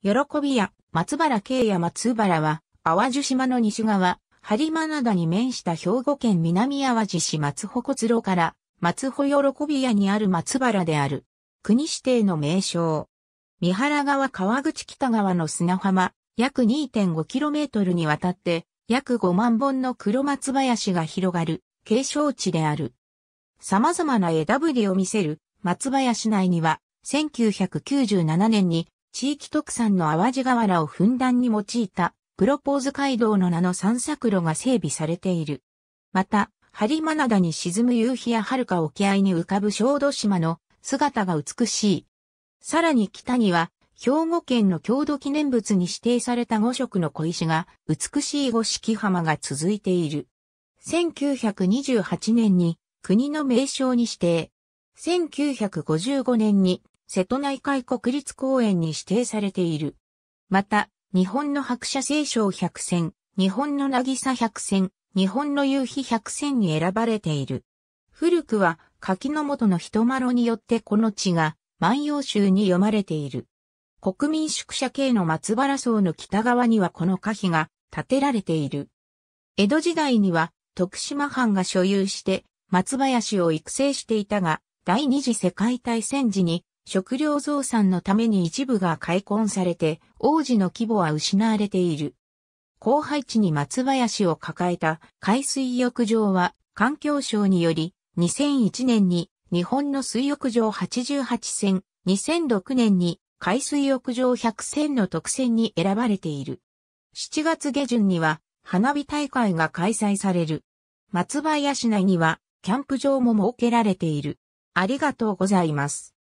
喜びや松原慶や松原は、淡路島の西側、播磨灘に面した兵庫県南淡路市松穂骨炉から、松穂喜び屋にある松原である。国指定の名称。三原川川口北川の砂浜、約 2.5km にわたって、約5万本の黒松林が広がる、景勝地である。様々な枝ぶりを見せる、松林内には、1997年に地域特産の淡路瓦をふんだんに用いた、プロポーズ街道の名の散策路が整備されている。また、針真灘に沈む夕日や遥か沖合に浮かぶ小豆島の姿が美しい。さらに北には、兵庫県の郷土記念物に指定された五色の小石が、美しい五色浜が続いている。1928年に国の名称に指定。1955年に瀬戸内海国立公園に指定されている。また、日本の白車聖章百選、日本の渚百選、日本の夕日百選に選ばれている。古くは柿の元の人まろによってこの地が万葉集に読まれている。国民宿舎系の松原荘の北側にはこの歌碑が建てられている。江戸時代には徳島藩が所有して松林を育成していたが、第二次世界大戦時に食料増産のために一部が開墾されて、王子の規模は失われている。荒廃地に松林を抱えた海水浴場は環境省により2001年に日本の水浴場88選、2006年に海水浴場100選の特選に選ばれている。7月下旬には花火大会が開催される。松林内にはキャンプ場も設けられている。ありがとうございます。